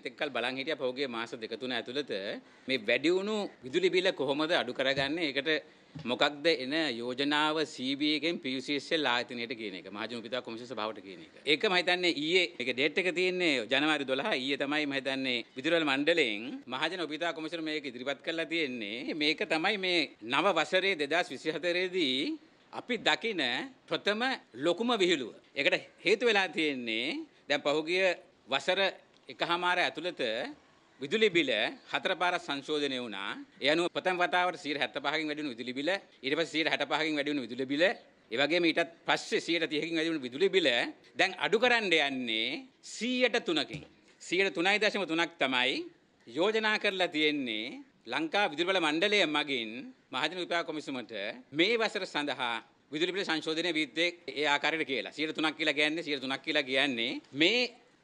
එතෙක්කල් බලන් හිටිය පහුගිය මාස දෙක තුන ඇතුළත මේ වැඩි වුණු විදුලි බිල කොහොමද අඩු කරගන්නේ? ඒකට මොකක්ද එන යෝජනාව CB එකෙන් PUCSL ආයතනයට කියන එක. මහජන උපිතා කොමිෂන් සභාවට කියන එක. ඒක මම හිතන්නේ ඊයේ මේක ඩේට් එක තියෙන්නේ ජනවාරි 12 ඊයේ තමයි මම හිතන්නේ විදුලි මණ්ඩලයෙන් මහජන උපිතා කොමිෂන් මේක ඉදිරිපත් කරලා තියෙන්නේ. මේක තමයි මේ නව වසරේ 2024 දී අපි දකින ප්‍රථම ලොකුම විහිළුව. ඒකට හේතු වෙලා තියෙන්නේ දැන් පහුගිය වසර එකහමාර ඇතුළත විදුලි බිල හතර පාරක් සංශෝධනය වුණා. ඒ අනුව ප්‍රථම වතාවට 175කින් වැඩි වුණු විදුලි බිල, ඊට පස්සේ 165කින් වැඩි වුණු විදුලි බිල, ඒ වගේම ඊටත් පස්සේ 130කින් වැඩි වුණු විදුලි බිල දැන් අඩු කරන්න යන්නේ 103කින්. 103.3ක් තමයි යෝජනා කරලා තියෙන්නේ ලංකා විදුලි බල මණ්ඩලය මගින් මහජන විපාක කොමිසමට මේ වසර සඳහා විදුලි බිල සංශෝධනය වීත්තේ ඒ ආකාරයට කියලා. 103ක් කියලා කියන්නේ 103ක් කියලා කියන්නේ මේ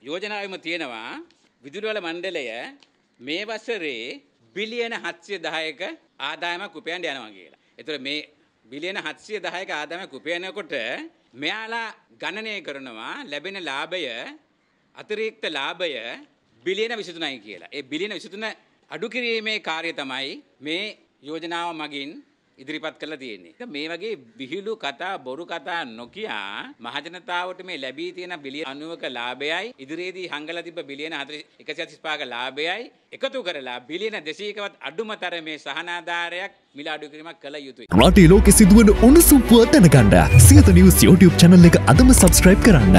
යෝජනාවම තියෙනවා විදුලිවල මණ්ඩලය මේ වසරේ බිලියන 710ක ආදායමක් උපයන්න යනවා කියලා. ඒතර මේ බිලියන 710ක ආදායමක් උපයනකොට මෙයාලා ගණනය කරනවා ලැබෙන ලාභය අතිරික්ත ලාභය බිලියන 23යි කියලා. ඒ බිලියන 23 අඩු කිරීමේ කාර්යය තමයි මේ යෝජනාව මගින් ඉදිරිපත් කළ තියෙන්නේ. මේ වගේ විහිළු කතා බොරු කතා නොකියා මහජනතාවට මේ ලැබී තියෙන බිලියන 90ක ලාභයයි ඉදිරියේදී හංගලා තිබ්බ බිලියන 135ක ලාභයයි එකතු කරලා බිලියන 200කවත් අඩුම තරමේ සහනාධාරයක් මිල අඩු කිරීමක් කළ යුතුයි. රටේ ලෝකෙ සිදුවන උණුසුම් පුව දැනගන්න සියත නිවුස් YouTube channel එක අදම subscribe කරන්න.